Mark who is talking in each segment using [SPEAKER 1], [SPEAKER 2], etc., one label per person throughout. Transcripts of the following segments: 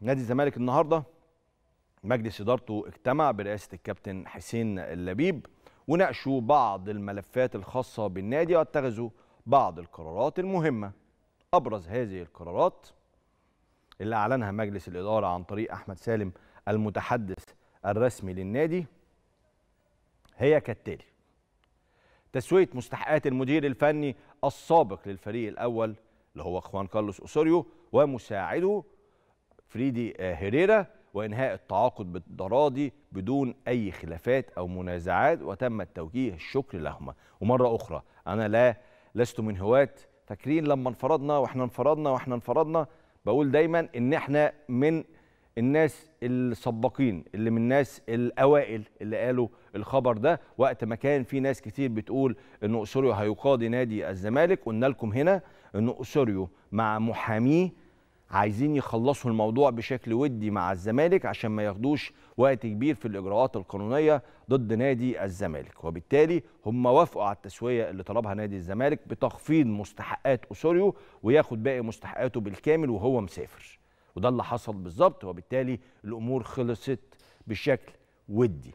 [SPEAKER 1] نادي الزمالك النهارده مجلس ادارته اجتمع برئاسه الكابتن حسين اللبيب وناقشوا بعض الملفات الخاصه بالنادي واتخذوا بعض القرارات المهمه ابرز هذه القرارات اللي اعلنها مجلس الاداره عن طريق احمد سالم المتحدث الرسمي للنادي هي كالتالي تسويه مستحقات المدير الفني السابق للفريق الاول اللي هو اخوان كارلوس اوسوريو ومساعده فريدي آه، هيريرا وانهاء التعاقد بالضرادي بدون اي خلافات او منازعات وتم التوجيه الشكر لهما ومره اخرى انا لا لست من هواه فاكرين لما انفرضنا واحنا انفرضنا واحنا انفرضنا بقول دايما ان احنا من الناس السباقين اللي من الناس الاوائل اللي قالوا الخبر ده وقت ما كان في ناس كتير بتقول ان اسوريو هيقاضي نادي الزمالك قلنا لكم هنا ان اسوريو مع محاميه عايزين يخلصوا الموضوع بشكل ودي مع الزمالك عشان ما ياخدوش وقت كبير في الاجراءات القانونيه ضد نادي الزمالك وبالتالي هم وافقوا على التسويه اللي طلبها نادي الزمالك بتخفيض مستحقات اسوريو وياخد باقي مستحقاته بالكامل وهو مسافر وده اللي حصل بالظبط وبالتالي الامور خلصت بشكل ودي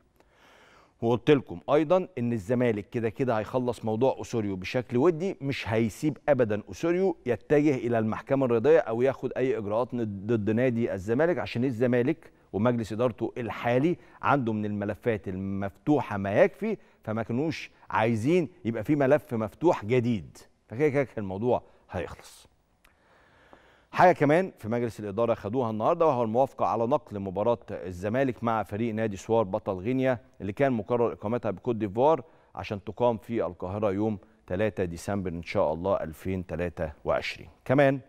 [SPEAKER 1] وقلت لكم ايضا ان الزمالك كده كده هيخلص موضوع اسوريو بشكل ودي مش هيسيب ابدا اسوريو يتجه الى المحكمه الرياضيه او ياخد اي اجراءات ضد نادي الزمالك عشان الزمالك ومجلس ادارته الحالي عنده من الملفات المفتوحه ما يكفي فما كانوش عايزين يبقى في ملف مفتوح جديد فكده كده الموضوع هيخلص حاجه كمان في مجلس الاداره خدوها النهارده وهو الموافقه على نقل مباراه الزمالك مع فريق نادي سوار بطل غينيا اللي كان مقرر اقامتها بكوت ديفوار عشان تقام في القاهره يوم 3 ديسمبر ان شاء الله 2023 كمان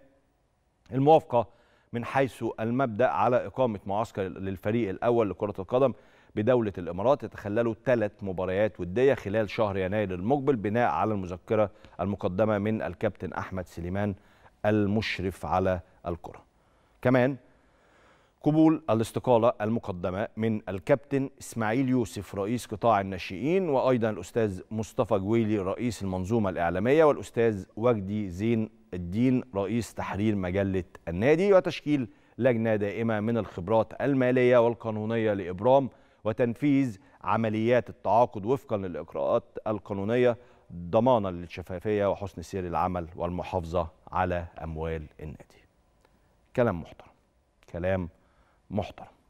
[SPEAKER 1] الموافقه من حيث المبدا على اقامه معسكر للفريق الاول لكره القدم بدوله الامارات يتخللوا ثلاث مباريات وديه خلال شهر يناير المقبل بناء على المذكره المقدمه من الكابتن احمد سليمان المشرف على الكرة كمان قبول الاستقالة المقدمة من الكابتن إسماعيل يوسف رئيس قطاع الناشئين وأيضا الأستاذ مصطفى جويلي رئيس المنظومة الإعلامية والأستاذ وجدي زين الدين رئيس تحرير مجلة النادي وتشكيل لجنة دائمة من الخبرات المالية والقانونية لإبرام وتنفيذ عمليات التعاقد وفقا للإجراءات القانونية ضمانا للشفافية وحسن سير العمل والمحافظة على أموال النادي كلام محترم كلام محترم